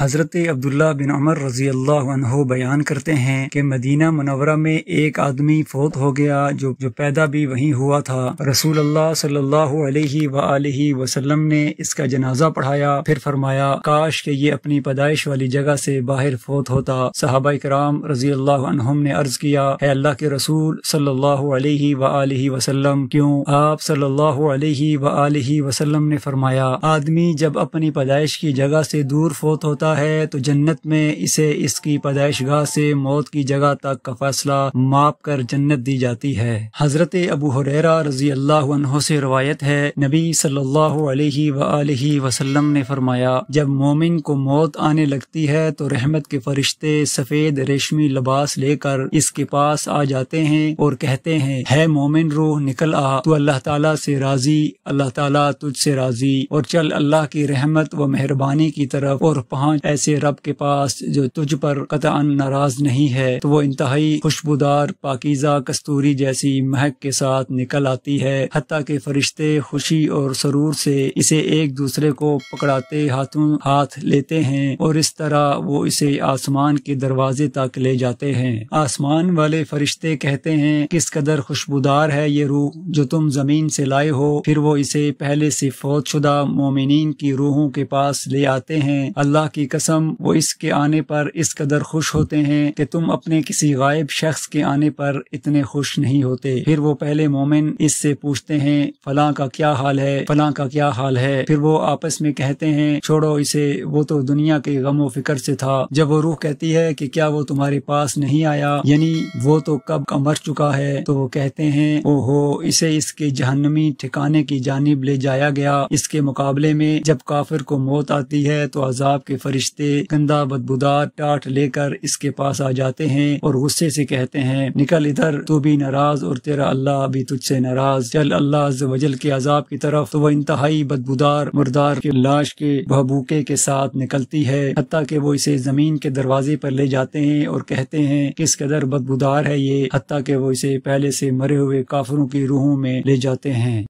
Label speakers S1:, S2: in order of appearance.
S1: हज़रत अब्दुल्ला बिन अमर रजी अल्लाह बयान करते हैं कि मदीना मनवरा में एक आदमी फोत हो गया जो जो पैदा भी वहीं हुआ था रसूल अल्लाह सल्लल्लाहु अलैहि वआलैहि वसल्लम ने इसका जनाजा पढ़ाया फिर फरमाया काश के ये अपनी पैदाइश वाली जगह से बाहर फोत होता सहाबा कराम रजी अल्लाह ने अर्ज किया है अल्लाह के रसूल सल्लल्लाहु अलैहि वआलैहि वसल्लम क्यों आप सल्लल्लाहु अलैहि वसल्लम ने फरमाया आदमी जब अपनी पैदाइश की जगह से दूर फोत होता होता है तो जन्नत में इसे इसकी गाह से मौत की जगह तक का फैसला माप कर जन्नत दी जाती है हजरत अबू हुररा रजी अल्लाह से रवायत है नबी सल्लल्लाहु अलैहि वसल्लम ने फरमाया जब मोमिन को मौत आने लगती है तो रहमत के फरिश्ते सफेद रेशमी लबास लेकर इसके पास आ जाते हैं और कहते हैं है मोमिन रूह निकल आ तो अल्लाह ताला से राजी अल्लाह ताला तुझसे राजी और चल अल्लाह की रहमत व मेहरबानी की तरफ और पहुँच ऐसे रब के पास जो तुझ पर कतान नाराज नहीं है तो वो इंतहाई खुशबूदार पाकिजा कस्तूरी जैसी महक के साथ निकल आती है हती के फरिश्ते खुशी और सरूर से इसे एक दूसरे को पकड़ाते हाथों हाथ लेते हैं और इस तरह वो इसे आसमान के दरवाजे तक ले जाते हैं आसमान वाले फरिश्ते कहते हैं किस कदर खुशबूदार है ये रूह जो तुम जमीन से लाए हो फिर वो इसे पहले से फौत शुदा मोमिन की रूहों के पास ले आते हैं अल्लाह की कसम वो इसके आने पर इस कदर खुश होते हैं कि तुम अपने किसी गायब शख्स के आने पर इतने खुश नहीं होते फिर वो पहले मोमिन इससे पूछते हैं फलां का क्या हाल है फलां का क्या हाल है फिर वो आपस में कहते हैं छोड़ो इसे वो तो दुनिया के गमो फिक्र से था जब वो रूह कहती है कि क्या वो तुम्हारे पास नहीं आया यानी वो तो कब का मर चुका है तो वो कहते हैं ओहो इसे इसके जहनमी ठिकाने की जानब ले जाया गया इसके मुकाबले में जब काफिर को मौत आती है तो अजाब के फरिश्ते गंदा बदबूदार टाट लेकर इसके पास आ जाते हैं और गुस्से से कहते हैं निकल इधर तू भी नाराज और तेरा अल्लाह भी तुझसे नाराज चल अल्लाह वजल के अजाब की तरफ तो वह इंतहाई बदबूदार मुर्दार की लाश के बहबूके के साथ निकलती है हती के वो इसे जमीन के दरवाजे पर ले जाते हैं और कहते हैं किस कदर बदबूदार है ये हती के वो इसे पहले से मरे हुए काफरों की रूहों में ले जाते हैं